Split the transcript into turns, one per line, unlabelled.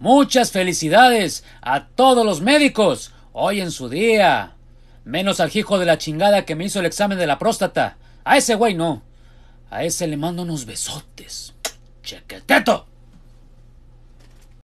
Muchas felicidades a todos los médicos hoy en su día. Menos al hijo de la chingada que me hizo el examen de la próstata. A ese güey no. A ese le mando unos besotes. Chequeteto.